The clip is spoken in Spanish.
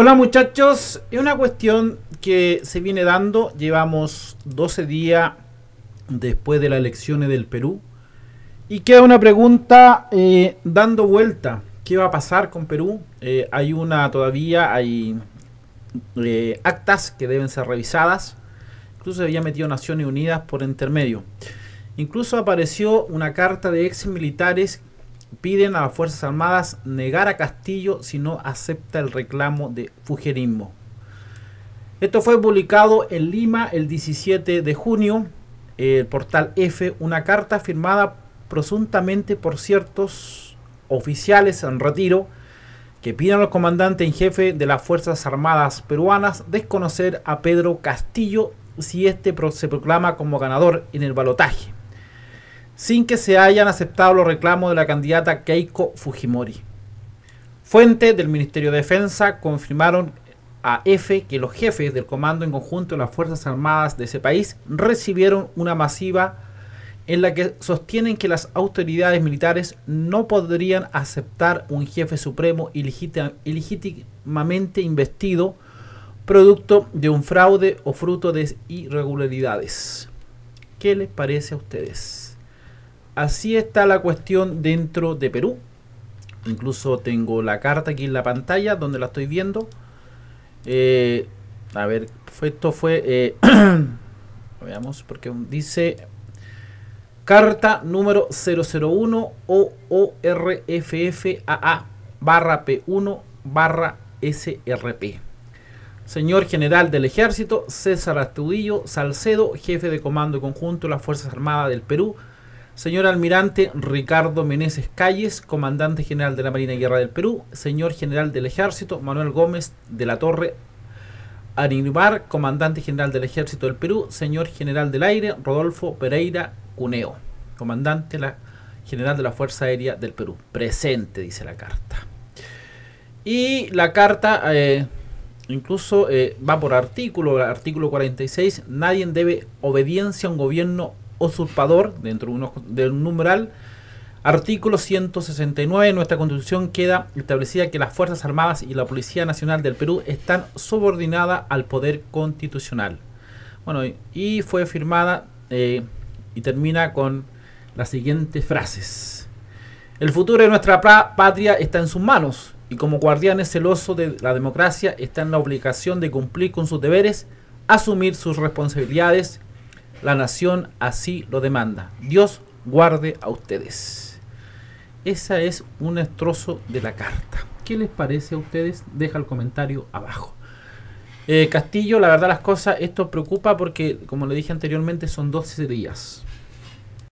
Hola muchachos, es una cuestión que se viene dando, llevamos 12 días después de las elecciones del Perú y queda una pregunta eh, dando vuelta, ¿qué va a pasar con Perú? Eh, hay una todavía, hay eh, actas que deben ser revisadas, incluso se había metido Naciones Unidas por intermedio. Incluso apareció una carta de ex militares piden a las Fuerzas Armadas negar a Castillo si no acepta el reclamo de fujerismo. Esto fue publicado en Lima el 17 de junio, el portal F, una carta firmada presuntamente por ciertos oficiales en retiro que piden al comandante en jefe de las Fuerzas Armadas peruanas desconocer a Pedro Castillo si éste se proclama como ganador en el balotaje sin que se hayan aceptado los reclamos de la candidata Keiko Fujimori. Fuentes del Ministerio de Defensa confirmaron a EFE que los jefes del comando en conjunto de las Fuerzas Armadas de ese país recibieron una masiva en la que sostienen que las autoridades militares no podrían aceptar un jefe supremo ilegítimamente investido producto de un fraude o fruto de irregularidades. ¿Qué les parece a ustedes? Así está la cuestión dentro de Perú. Incluso tengo la carta aquí en la pantalla donde la estoy viendo. Eh, a ver, esto fue... Eh, veamos, porque dice... Carta número 001 OORFFAA barra P1 barra SRP. Señor General del Ejército César Astudillo Salcedo, jefe de Comando Conjunto de las Fuerzas Armadas del Perú, Señor Almirante Ricardo Meneses Calles, Comandante General de la Marina Guerra del Perú. Señor General del Ejército Manuel Gómez de la Torre Arinbar, Comandante General del Ejército del Perú. Señor General del Aire Rodolfo Pereira Cuneo, Comandante General de la Fuerza Aérea del Perú. Presente, dice la carta. Y la carta... Eh, incluso eh, va por artículo, artículo 46, nadie debe obediencia a un gobierno usurpador dentro de, un numeral. Artículo 169 de nuestra Constitución queda establecida que las Fuerzas Armadas y la Policía Nacional del Perú están subordinadas al poder constitucional. Bueno, y fue firmada eh, y termina con las siguientes frases. El futuro de nuestra patria está en sus manos y como guardianes celosos de la democracia está en la obligación de cumplir con sus deberes, asumir sus responsabilidades la nación así lo demanda. Dios guarde a ustedes. Esa es un estrozo de la carta. ¿Qué les parece a ustedes? Deja el comentario abajo. Eh, Castillo, la verdad las cosas, esto preocupa porque, como le dije anteriormente, son 12 días.